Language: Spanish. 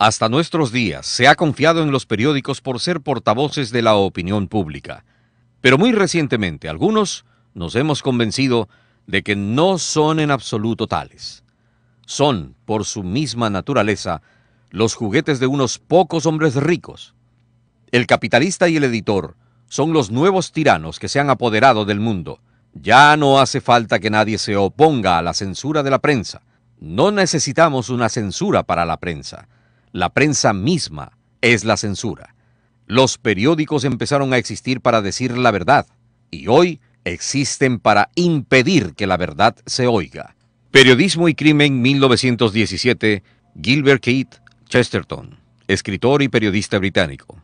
Hasta nuestros días se ha confiado en los periódicos por ser portavoces de la opinión pública, pero muy recientemente algunos nos hemos convencido de que no son en absoluto tales. Son, por su misma naturaleza, los juguetes de unos pocos hombres ricos. El capitalista y el editor son los nuevos tiranos que se han apoderado del mundo. Ya no hace falta que nadie se oponga a la censura de la prensa. No necesitamos una censura para la prensa la prensa misma es la censura. Los periódicos empezaron a existir para decir la verdad y hoy existen para impedir que la verdad se oiga. Periodismo y Crimen 1917, Gilbert Keith Chesterton, escritor y periodista británico.